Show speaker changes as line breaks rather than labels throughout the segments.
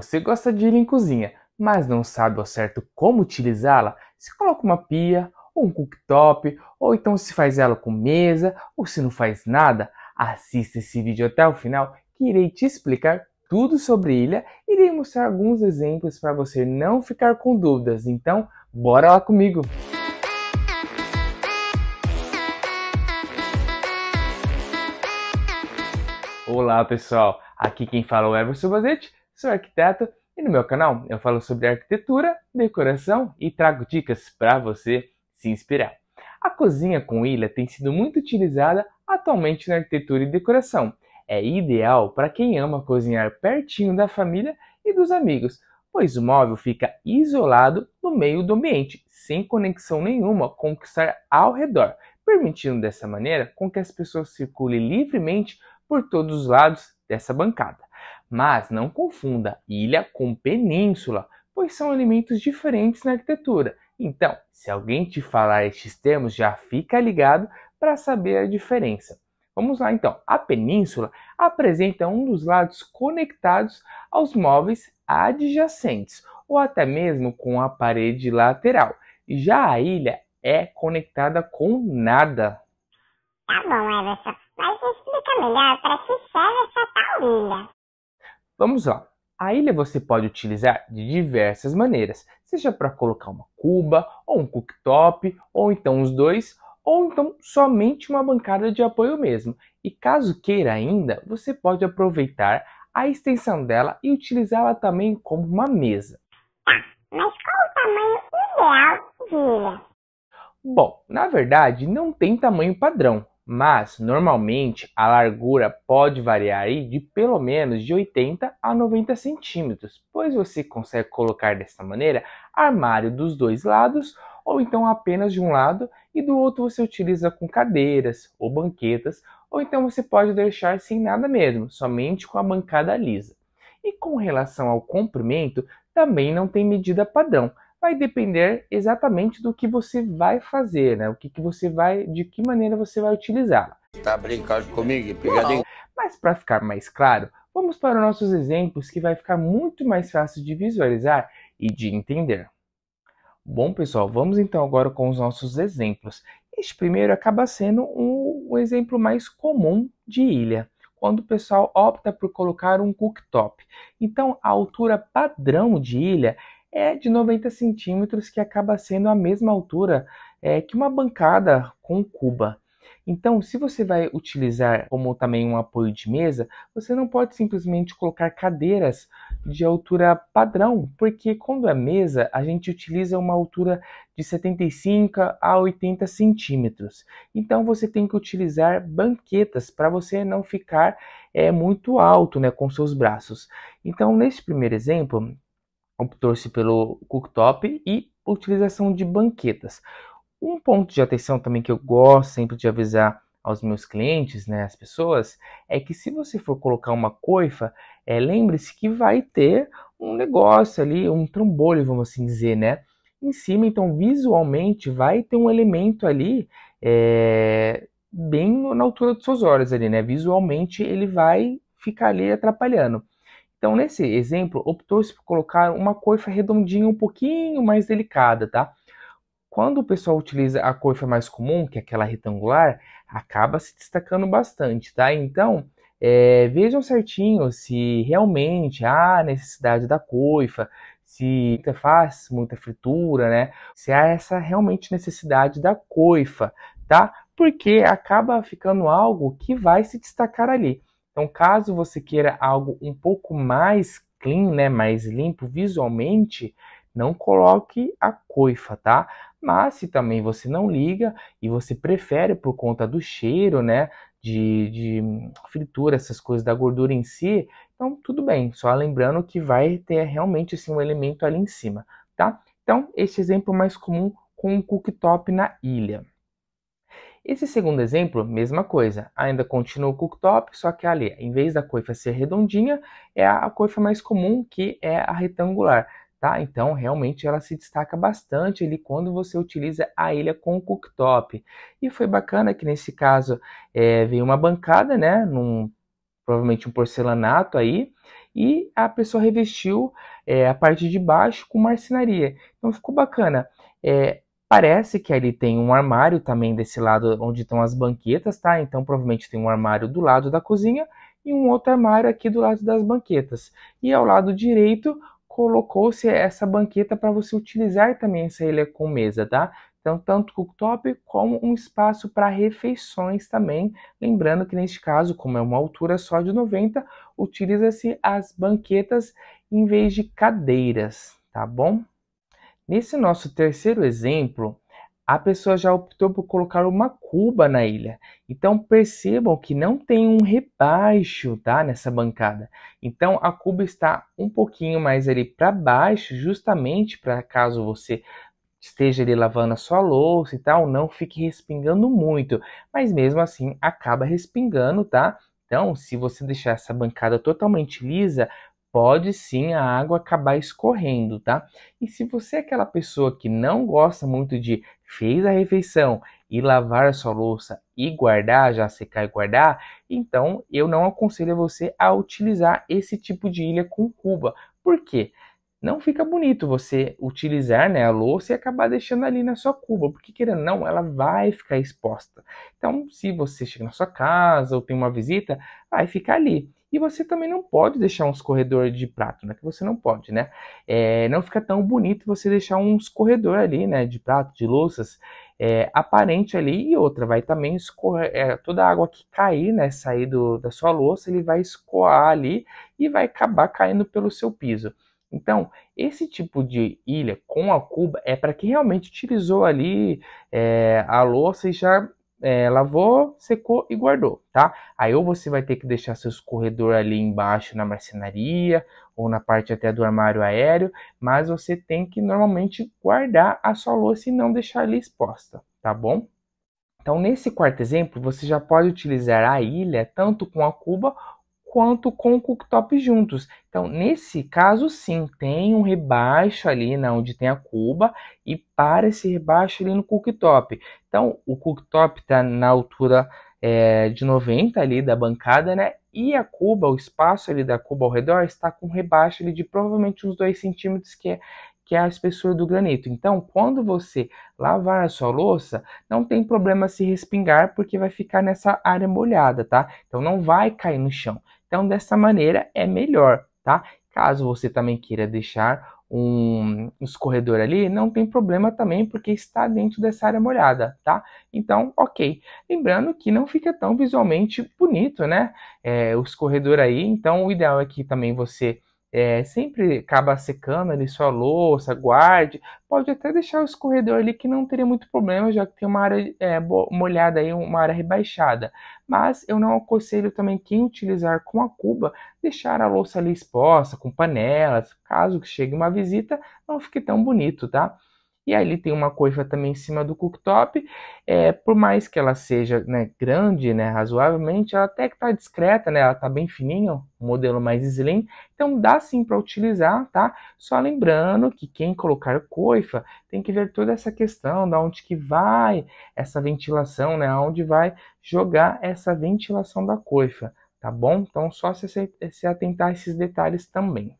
Você gosta de ir em cozinha, mas não sabe ao certo como utilizá-la? Se coloca uma pia, ou um cooktop, ou então se faz ela com mesa, ou se não faz nada, assista esse vídeo até o final que irei te explicar tudo sobre ilha e irei mostrar alguns exemplos para você não ficar com dúvidas. Então, bora lá comigo! Olá pessoal, aqui quem fala é o Everson Bazete sou arquiteto e no meu canal eu falo sobre arquitetura, decoração e trago dicas para você se inspirar. A cozinha com ilha tem sido muito utilizada atualmente na arquitetura e decoração. É ideal para quem ama cozinhar pertinho da família e dos amigos, pois o móvel fica isolado no meio do ambiente, sem conexão nenhuma com o que está ao redor, permitindo dessa maneira com que as pessoas circulem livremente por todos os lados dessa bancada. Mas não confunda ilha com península, pois são elementos diferentes na arquitetura. Então, se alguém te falar estes termos, já fica ligado para saber a diferença. Vamos lá então. A península apresenta um dos lados conectados aos móveis adjacentes ou até mesmo com a parede lateral. Já a ilha é conectada com nada. Tá bom, Everson, mas explica melhor para que serve essa tal ilha. Vamos lá. A ilha você pode utilizar de diversas maneiras, seja para colocar uma cuba, ou um cooktop, ou então os dois, ou então somente uma bancada de apoio mesmo. E caso queira ainda, você pode aproveitar a extensão dela e utilizá-la também como uma mesa. mas qual o tamanho ideal de Bom, na verdade não tem tamanho padrão mas normalmente a largura pode variar de pelo menos de 80 a 90 centímetros, pois você consegue colocar desta maneira armário dos dois lados ou então apenas de um lado e do outro você utiliza com cadeiras ou banquetas, ou então você pode deixar sem nada mesmo, somente com a bancada lisa. E com relação ao comprimento, também não tem medida padrão, vai depender exatamente do que você vai fazer, né? O que, que você vai, de que maneira você vai utilizá-la. Tá brincando comigo, pegadinha? Mas para ficar mais claro, vamos para os nossos exemplos que vai ficar muito mais fácil de visualizar e de entender. Bom, pessoal, vamos então agora com os nossos exemplos. Este primeiro acaba sendo um, um exemplo mais comum de ilha quando o pessoal opta por colocar um cooktop. Então, a altura padrão de ilha é de 90 centímetros, que acaba sendo a mesma altura é, que uma bancada com cuba. Então, se você vai utilizar como também um apoio de mesa, você não pode simplesmente colocar cadeiras de altura padrão, porque quando é mesa, a gente utiliza uma altura de 75 a 80 centímetros. Então, você tem que utilizar banquetas para você não ficar é, muito alto né, com seus braços. Então, neste primeiro exemplo, optou-se pelo cooktop e utilização de banquetas. Um ponto de atenção também que eu gosto sempre de avisar aos meus clientes, né, as pessoas, é que se você for colocar uma coifa, é, lembre-se que vai ter um negócio ali, um trambolho, vamos assim dizer, né, em cima. Então, visualmente, vai ter um elemento ali é, bem na altura dos seus olhos ali, né? Visualmente, ele vai ficar ali atrapalhando. Então, nesse exemplo, optou-se por colocar uma coifa redondinha um pouquinho mais delicada, tá? Quando o pessoal utiliza a coifa mais comum, que é aquela retangular, acaba se destacando bastante, tá? Então, é, vejam certinho se realmente há necessidade da coifa, se muita faz muita fritura, né? Se há essa realmente necessidade da coifa, tá? Porque acaba ficando algo que vai se destacar ali. Então, caso você queira algo um pouco mais clean, né, mais limpo visualmente, não coloque a coifa, tá? Mas se também você não liga e você prefere por conta do cheiro, né, de, de fritura, essas coisas da gordura em si, então tudo bem. Só lembrando que vai ter realmente assim um elemento ali em cima, tá? Então, este exemplo mais comum com o cooktop na ilha. Esse segundo exemplo, mesma coisa, ainda continua o cooktop, só que ali, em vez da coifa ser redondinha, é a coifa mais comum, que é a retangular, tá? Então, realmente ela se destaca bastante ali quando você utiliza a ilha com o cooktop. E foi bacana que nesse caso é, veio uma bancada, né, num provavelmente um porcelanato aí, e a pessoa revestiu é, a parte de baixo com marcenaria. Então ficou bacana. É, Parece que ali tem um armário também desse lado onde estão as banquetas, tá? Então provavelmente tem um armário do lado da cozinha e um outro armário aqui do lado das banquetas. E ao lado direito colocou-se essa banqueta para você utilizar também essa ilha com mesa, tá? Então tanto cooktop como um espaço para refeições também. Lembrando que neste caso, como é uma altura só de 90, utiliza-se as banquetas em vez de cadeiras, tá bom? Nesse nosso terceiro exemplo, a pessoa já optou por colocar uma cuba na ilha. Então percebam que não tem um rebaixo, tá, nessa bancada. Então a cuba está um pouquinho mais ali para baixo, justamente para caso você esteja ali lavando a sua louça e tal, não fique respingando muito, mas mesmo assim acaba respingando, tá? Então, se você deixar essa bancada totalmente lisa, pode sim a água acabar escorrendo, tá? E se você é aquela pessoa que não gosta muito de fez a refeição e lavar a sua louça e guardar, já secar e guardar, então eu não aconselho você a utilizar esse tipo de ilha com cuba. Por quê? Não fica bonito você utilizar né, a louça e acabar deixando ali na sua cuba, porque querendo não, ela vai ficar exposta. Então, se você chega na sua casa ou tem uma visita, vai ficar ali. E você também não pode deixar um escorredor de prato, né? Que você não pode, né? É, não fica tão bonito você deixar um escorredor ali, né? De prato, de louças, é, aparente ali. E outra, vai também escorrer, é, toda a água que cair, né? Sair do, da sua louça, ele vai escoar ali e vai acabar caindo pelo seu piso. Então, esse tipo de ilha com a cuba é para quem realmente utilizou ali é, a louça e já é, lavou, secou e guardou, tá? Aí ou você vai ter que deixar seu escorredor ali embaixo na marcenaria ou na parte até do armário aéreo, mas você tem que normalmente guardar a sua louça e não deixar ali exposta, tá bom? Então, nesse quarto exemplo, você já pode utilizar a ilha tanto com a cuba quanto com o cooktop juntos. Então, nesse caso, sim, tem um rebaixo ali na né, onde tem a cuba e para esse rebaixo ali no cooktop. Então, o cooktop está na altura é, de 90 ali da bancada, né? E a cuba, o espaço ali da cuba ao redor está com um rebaixo ali de provavelmente uns 2 centímetros, que é que é a espessura do granito. Então, quando você lavar a sua louça, não tem problema se respingar, porque vai ficar nessa área molhada, tá? Então, não vai cair no chão. Então, dessa maneira é melhor, tá? Caso você também queira deixar um escorredor ali, não tem problema também, porque está dentro dessa área molhada, tá? Então, ok. Lembrando que não fica tão visualmente bonito, né? É, o escorredor aí, então o ideal é que também você é, sempre acaba secando ali sua louça, guarde. Pode até deixar o escorredor ali que não teria muito problema, já que tem uma área é, molhada aí, uma área rebaixada. Mas eu não aconselho também quem utilizar com a cuba deixar a louça ali exposta, com panelas, caso que chegue uma visita, não fique tão bonito, tá? E aí ele tem uma coifa também em cima do cooktop. É, por mais que ela seja né, grande, né, razoavelmente, ela até que está discreta, né, ela está bem fininha, modelo mais slim. Então dá sim para utilizar, tá? Só lembrando que quem colocar coifa tem que ver toda essa questão da onde que vai essa ventilação, né, aonde vai jogar essa ventilação da coifa, tá bom? Então só se, se atentar a esses detalhes também.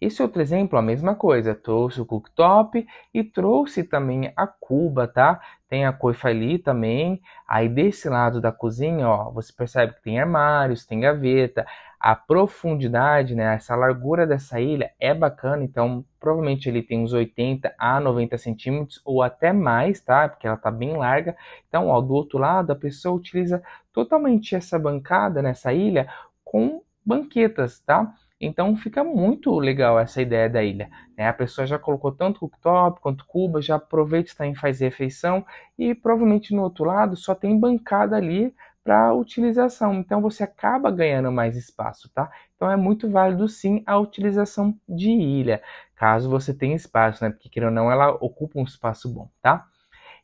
Esse outro exemplo, a mesma coisa, trouxe o cooktop e trouxe também a cuba, tá? Tem a coifa ali também. Aí desse lado da cozinha, ó, você percebe que tem armários, tem gaveta. A profundidade, né, essa largura dessa ilha é bacana, então provavelmente ele tem uns 80 a 90 centímetros ou até mais, tá? Porque ela tá bem larga. Então, ó, do outro lado, a pessoa utiliza totalmente essa bancada nessa ilha com banquetas, tá? Então fica muito legal essa ideia da ilha. Né? A pessoa já colocou tanto cooktop quanto cuba, já aproveita também faz refeição e provavelmente no outro lado só tem bancada ali para utilização. Então você acaba ganhando mais espaço, tá? Então é muito válido sim a utilização de ilha, caso você tenha espaço, né? Porque querendo ou não, ela ocupa um espaço bom, tá?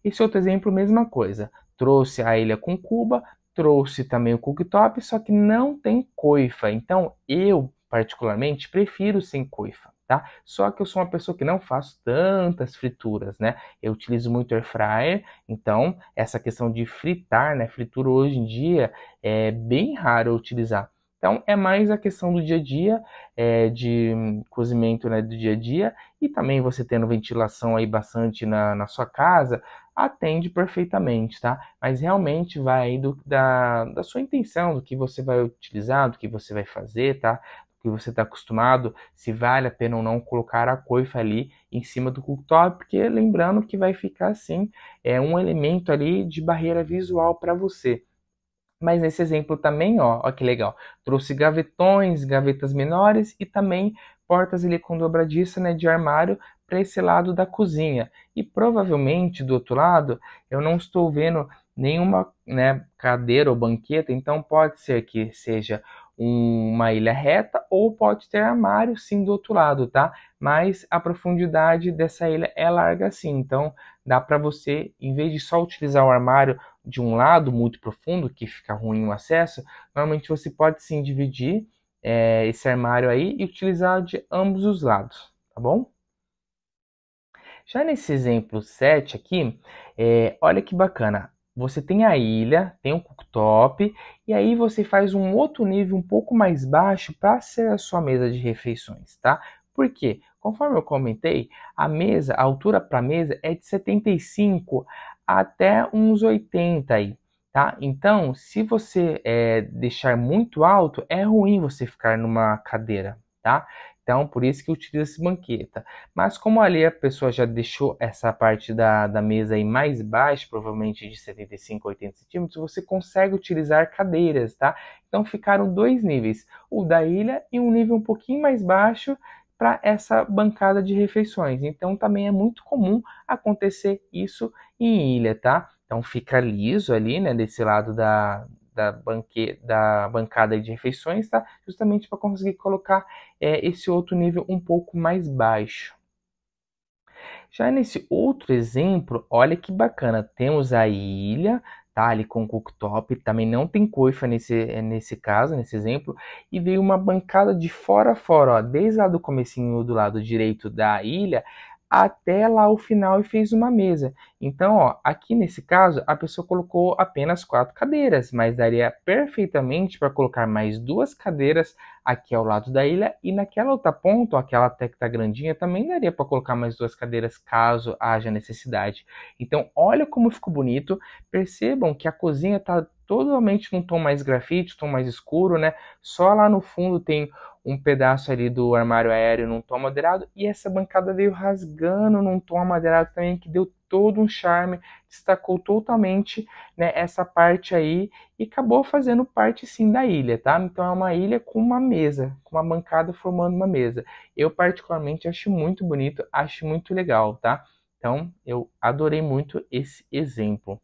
Esse outro exemplo, mesma coisa. Trouxe a ilha com Cuba, trouxe também o cooktop, só que não tem coifa. Então eu particularmente, prefiro sem coifa, tá? Só que eu sou uma pessoa que não faço tantas frituras, né? Eu utilizo muito air fryer, então essa questão de fritar, né? Fritura hoje em dia é bem raro eu utilizar. Então é mais a questão do dia a dia, é, de cozimento né, do dia a dia, e também você tendo ventilação aí bastante na, na sua casa, atende perfeitamente, tá? Mas realmente vai do, da, da sua intenção, do que você vai utilizar, do que você vai fazer, tá? que você está acostumado, se vale a pena ou não colocar a coifa ali em cima do cooktop, porque lembrando que vai ficar assim, é um elemento ali de barreira visual para você. Mas nesse exemplo também, ó, ó que legal, trouxe gavetões, gavetas menores e também portas ali com dobradiça né, de armário para esse lado da cozinha. E provavelmente do outro lado, eu não estou vendo nenhuma né, cadeira ou banqueta, então pode ser que seja uma ilha reta ou pode ter armário sim do outro lado, tá? Mas a profundidade dessa ilha é larga assim, então dá para você, em vez de só utilizar o armário de um lado muito profundo, que fica ruim o acesso, normalmente você pode sim dividir é, esse armário aí e utilizar de ambos os lados, tá bom? Já nesse exemplo 7 aqui, é, olha que bacana. Você tem a ilha, tem o cooktop, e aí você faz um outro nível um pouco mais baixo para ser a sua mesa de refeições, tá? Por quê? Conforme eu comentei, a mesa, a altura para a mesa é de 75 até uns 80 aí, tá? Então, se você é, deixar muito alto, é ruim você ficar numa cadeira, tá? Então, por isso que utiliza-se banqueta. Mas como ali a pessoa já deixou essa parte da, da mesa aí mais baixa, provavelmente de 75 a 80 centímetros, você consegue utilizar cadeiras, tá? Então ficaram dois níveis, o da ilha e um nível um pouquinho mais baixo para essa bancada de refeições. Então também é muito comum acontecer isso em ilha, tá? Então fica liso ali, né, desse lado da, da, banque, da bancada de refeições, tá? Justamente para conseguir colocar é, esse outro nível um pouco mais baixo. Já nesse outro exemplo, olha que bacana, temos a ilha, tá ali com cooktop, também não tem coifa nesse, nesse caso, nesse exemplo, e veio uma bancada de fora a fora, ó, desde lá do comecinho do lado direito da ilha até lá o final e fez uma mesa. Então, ó, aqui nesse caso, a pessoa colocou apenas quatro cadeiras, mas daria perfeitamente para colocar mais duas cadeiras aqui ao lado da ilha e naquela outra ponta, aquela até que tá grandinha, também daria para colocar mais duas cadeiras caso haja necessidade. Então, olha como ficou bonito. Percebam que a cozinha tá totalmente num tom mais grafite, tom mais escuro, né? Só lá no fundo tem um pedaço ali do armário aéreo num tom moderado e essa bancada veio rasgando num tom moderado também que deu todo um charme, destacou totalmente né, essa parte aí e acabou fazendo parte sim da ilha, tá? Então é uma ilha com uma mesa, com uma bancada formando uma mesa. Eu particularmente acho muito bonito, acho muito legal, tá? Então eu adorei muito esse exemplo.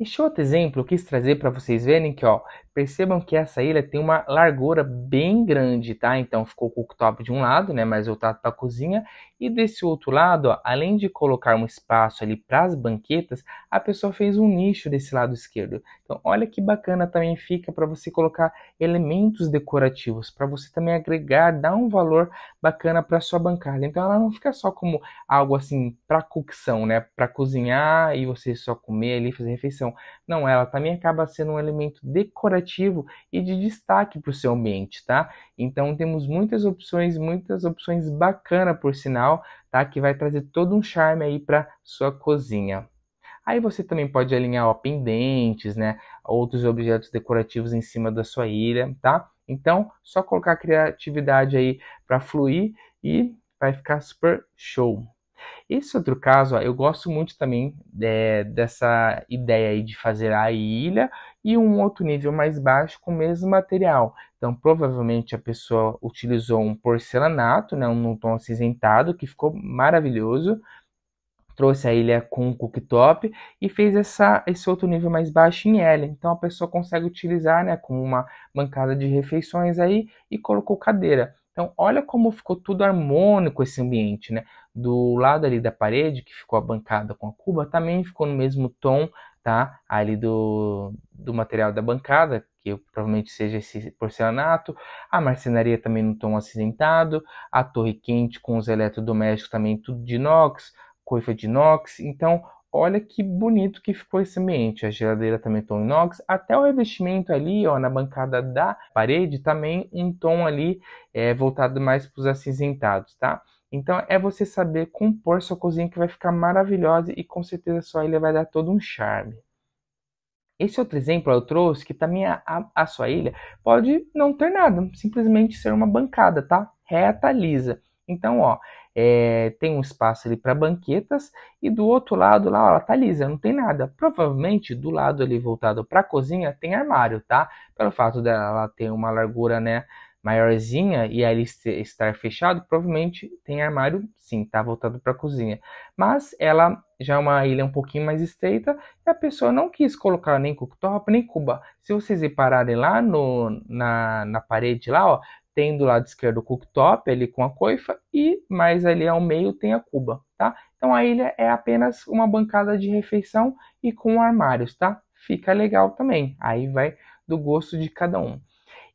Este outro exemplo eu quis trazer para vocês verem que ó, Percebam que essa ilha tem uma largura bem grande, tá? Então ficou o cooktop de um lado, né, mais voltado para a cozinha, e desse outro lado, ó, além de colocar um espaço ali para as banquetas, a pessoa fez um nicho desse lado esquerdo. Então olha que bacana também fica para você colocar elementos decorativos, para você também agregar, dar um valor bacana para sua bancada. Então ela não fica só como algo assim para cocção, né, para cozinhar e você só comer ali fazer refeição. Não, ela também acaba sendo um elemento decorativo corporativo e de destaque para o seu ambiente, tá? Então temos muitas opções, muitas opções bacana por sinal, tá? Que vai trazer todo um charme aí para sua cozinha. Aí você também pode alinhar ó, pendentes, né? Outros objetos decorativos em cima da sua ilha, tá? Então, só colocar a criatividade aí para fluir e vai ficar super show. Esse outro caso, ó, eu gosto muito também é, dessa ideia aí de fazer a ilha e um outro nível mais baixo com o mesmo material. Então, provavelmente a pessoa utilizou um porcelanato, né, um tom acinzentado, que ficou maravilhoso. Trouxe a ilha com cooktop e fez essa, esse outro nível mais baixo em L. Então a pessoa consegue utilizar né, como uma bancada de refeições aí e colocou cadeira. Então, olha como ficou tudo harmônico esse ambiente, né? Do lado ali da parede, que ficou a bancada com a cuba, também ficou no mesmo tom tá? Ali do, do material da bancada, que provavelmente seja esse porcelanato, a marcenaria também no tom acinzentado, a torre quente com os eletrodomésticos também tudo de inox, coifa de inox. Então, olha que bonito que ficou esse ambiente. A geladeira também tom inox, até o revestimento ali, ó, na bancada da parede também um tom ali é, voltado mais para os acinzentados, tá? Então é você saber compor sua cozinha que vai ficar maravilhosa e com certeza sua ilha vai dar todo um charme. Esse outro exemplo eu trouxe que também a, a, sua ilha pode não ter nada, simplesmente ser uma bancada, tá? Reta, lisa. Então, ó, é, tem um espaço ali para banquetas e do outro lado lá, ó, ela tá lisa, não tem nada. Provavelmente do lado ali voltado para a cozinha tem armário, tá? Pelo fato dela ter uma largura, né, maiorzinha e ali estar fechado, provavelmente tem armário, sim, tá voltado para a cozinha. Mas ela já é uma ilha um pouquinho mais estreita e a pessoa não quis colocar nem cooktop nem cuba. Se vocês repararem lá no, na, na parede lá, ó, tem do lado esquerdo o cooktop ali com a coifa e mais ali ao meio tem a cuba, tá? Então a ilha é apenas uma bancada de refeição e com armários, tá? Fica legal também. Aí vai do gosto de cada um.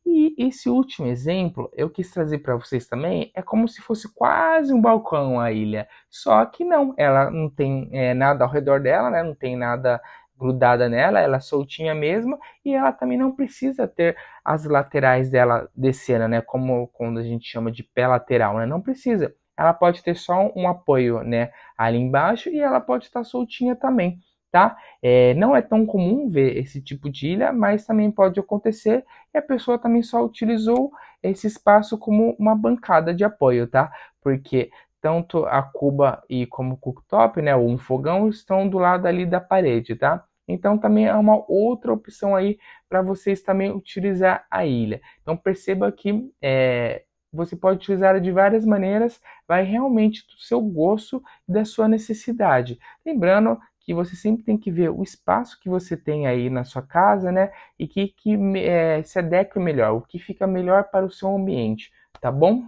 E esse último exemplo eu quis trazer para vocês também, é como se fosse quase um balcão a ilha, só que não, ela não tem é, nada ao redor dela, né? não tem nada grudada nela, ela é soltinha mesmo, e ela também não precisa ter as laterais dela descendo, né? Como quando a gente chama de pé lateral, né? Não precisa. Ela pode ter só um apoio, né? Ali embaixo e ela pode estar soltinha também tá? É, não é tão comum ver esse tipo de ilha, mas também pode acontecer e a pessoa também só utilizou esse espaço como uma bancada de apoio, tá? Porque tanto a cuba e como o cooktop, né, ou um fogão, estão do lado ali da parede, tá? Então também é uma outra opção aí para vocês também utilizar a ilha. Então perceba que é, você pode utilizar de várias maneiras, vai realmente do seu gosto e da sua necessidade. Lembrando que você sempre tem que ver o espaço que você tem aí na sua casa, né? E que, que é, se adeque melhor, o que fica melhor para o seu ambiente, tá bom?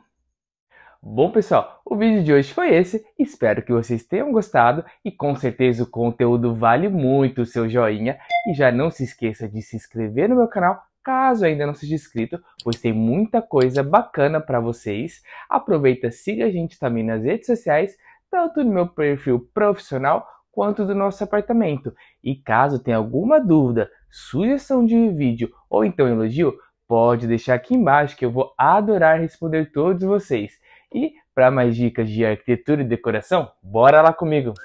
Bom, pessoal, o vídeo de hoje foi esse. Espero que vocês tenham gostado e com certeza o conteúdo vale muito o seu joinha. E já não se esqueça de se inscrever no meu canal caso ainda não seja inscrito, pois tem muita coisa bacana para vocês. Aproveita, siga a gente também nas redes sociais, tanto no meu perfil profissional quanto do nosso apartamento. E caso tenha alguma dúvida, sugestão de vídeo ou então elogio, pode deixar aqui embaixo que eu vou adorar responder todos vocês. E para mais dicas de arquitetura e decoração, bora lá comigo!